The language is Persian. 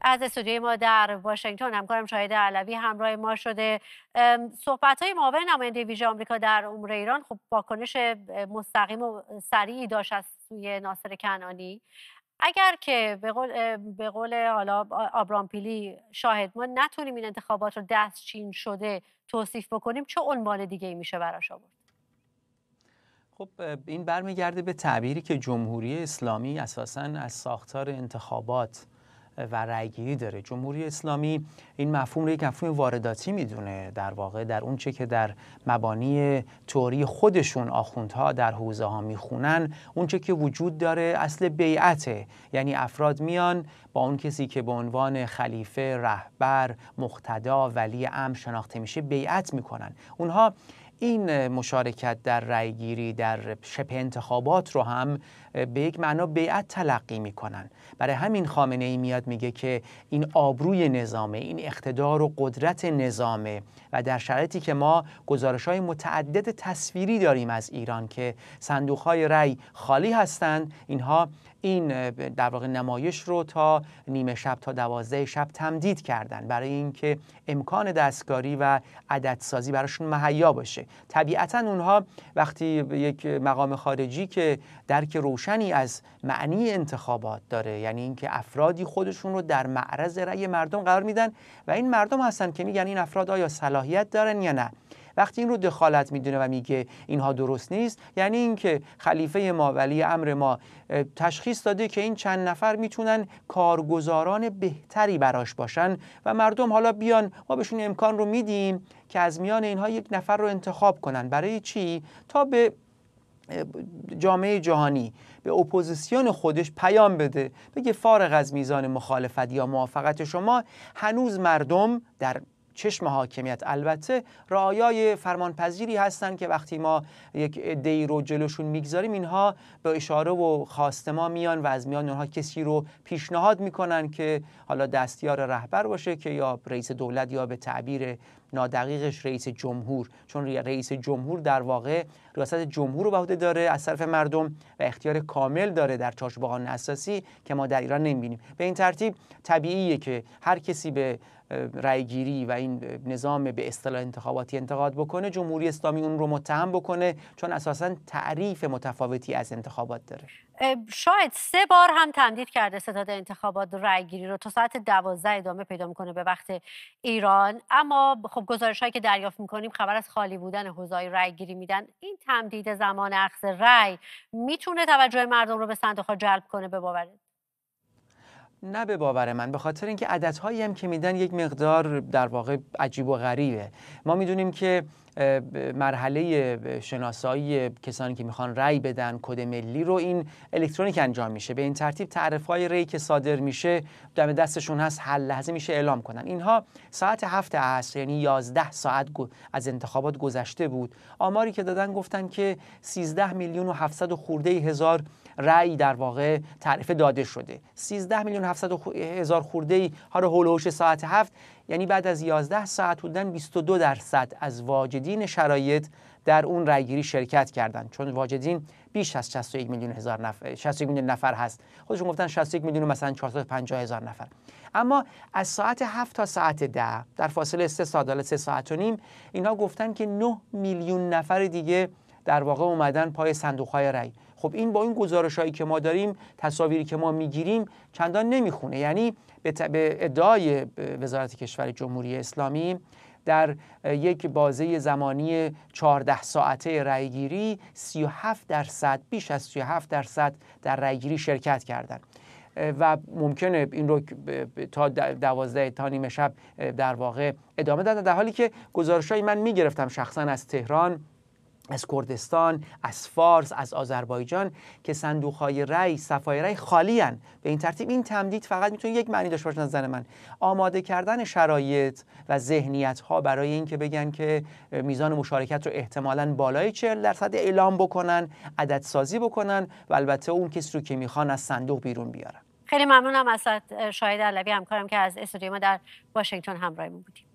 از استودیوی ما در واشنگتن همکارم شاهد علوی همراه ما شده صحبت های معاون نماینده ویژه آمریکا در امور ایران خب واکنش مستقیم و سریعی داشت از سوی ناصر کنانی اگر که به قول, حالا آبرام پیلی شاهد ما نتونیم این انتخابات رو دست چین شده توصیف بکنیم چه عنوان دیگه ای میشه براش آورد خب این برمیگرده به تعبیری که جمهوری اسلامی اساسا از ساختار انتخابات و رأیگیری داره جمهوری اسلامی این مفهوم رو یک مفهوم وارداتی میدونه در واقع در اون چه که در مبانی توری خودشون آخوندها در حوزه ها میخونن اون چه که وجود داره اصل بیعته یعنی افراد میان با اون کسی که به عنوان خلیفه رهبر مقتدا ولی امر شناخته میشه بیعت میکنن اونها این مشارکت در رأیگیری در شبه انتخابات رو هم به یک معنا بیعت تلقی میکنن برای همین خامنه ای میاد میگه که این آبروی نظامه این اقتدار و قدرت نظامه و در شرایطی که ما گزارش های متعدد تصویری داریم از ایران که صندوق های رأی خالی هستند اینها این در واقع نمایش رو تا نیمه شب تا دوازده شب تمدید کردن برای اینکه امکان دستکاری و عددسازی براشون مهیا باشه طبیعتا اونها وقتی یک مقام خارجی که درک روشنی از معنی انتخابات داره یعنی اینکه افرادی خودشون رو در معرض رأی مردم قرار میدن و این مردم هستن که میگن این افراد آیا صلاحیت دارن یا نه وقتی این رو دخالت میدونه و میگه اینها درست نیست یعنی اینکه خلیفه ما ولی امر ما تشخیص داده که این چند نفر میتونن کارگزاران بهتری براش باشن و مردم حالا بیان ما بهشون امکان رو میدیم که از میان اینها یک نفر رو انتخاب کنن برای چی تا به جامعه جهانی به اپوزیسیون خودش پیام بده بگه فارغ از میزان مخالفت یا موافقت شما هنوز مردم در چشم حاکمیت البته رایای فرمانپذیری هستند که وقتی ما یک دی رو جلوشون میگذاریم اینها به اشاره و خواست ما میان و از میان اونها کسی رو پیشنهاد میکنن که حالا دستیار رهبر باشه که یا رئیس دولت یا به تعبیر نادقیقش رئیس جمهور چون رئیس جمهور در واقع ریاست جمهور رو به داره از طرف مردم و اختیار کامل داره در چارچوب قانون اساسی که ما در ایران نمیبینیم به این ترتیب طبیعیه که هر کسی به رأیگیری و این نظام به اصطلاح انتخاباتی انتقاد بکنه جمهوری اسلامی اون رو متهم بکنه چون اساسا تعریف متفاوتی از انتخابات داره شاید سه بار هم تمدید کرده ستاد انتخابات رأیگیری رو تا ساعت دوازده ادامه پیدا میکنه به وقت ایران اما خب گزارش هایی که دریافت میکنیم خبر از خالی بودن حوضای رأیگیری میدن این تمدید زمان اخذ رأی میتونه توجه مردم رو به صندوق جلب کنه به باور؟ نه به باور من به خاطر اینکه عددهایی هم که میدن یک مقدار در واقع عجیب و غریبه ما میدونیم که مرحله شناسایی کسانی که میخوان رأی بدن کد ملی رو این الکترونیک انجام میشه به این ترتیب تعرف های که صادر میشه دم دستشون هست هر لحظه میشه اعلام کنن اینها ساعت هفت عصر یعنی 11 ساعت از انتخابات گذشته بود آماری که دادن گفتن که 13 میلیون و 700 خورده هزار رأی در واقع تعریف داده شده 13 میلیون 700 هزار خورده ای ها رو هول ساعت 7 یعنی بعد از 11 ساعت بودن 22 درصد از واجدین شرایط در اون رأیگیری شرکت کردند چون واجدین بیش از 61 میلیون هزار نفر 61 میلیون نفر هست خودشون گفتن 61 میلیون مثلا 450 هزار نفر اما از ساعت 7 تا ساعت 10 در فاصله 3 ساعت 3 ساعت و نیم اینا گفتن که 9 میلیون نفر دیگه در واقع اومدن پای صندوق های رأی خب این با این گزارش هایی که ما داریم تصاویری که ما میگیریم چندان نمیخونه یعنی به, ادعای وزارت کشور جمهوری اسلامی در یک بازه زمانی 14 ساعته رأیگیری 37 درصد بیش از 37 درصد در رأیگیری شرکت کردند و ممکنه این رو تا دوازده تا نیمه شب در واقع ادامه دادن در حالی که گزارش من میگرفتم شخصا از تهران از کردستان، از فارس، از آذربایجان که صندوقهای رأی، صفای رأی خالی به این ترتیب این تمدید فقط میتونه یک معنی داشته باشه نظر من آماده کردن شرایط و ذهنیت ها برای اینکه بگن که میزان مشارکت رو احتمالا بالای 40 درصد اعلام بکنن، عدد سازی بکنن و البته اون کسی رو که میخوان از صندوق بیرون بیارن. خیلی ممنونم از شاهد علوی همکارم که از استودیو ما در واشنگتن همراهمون بودیم.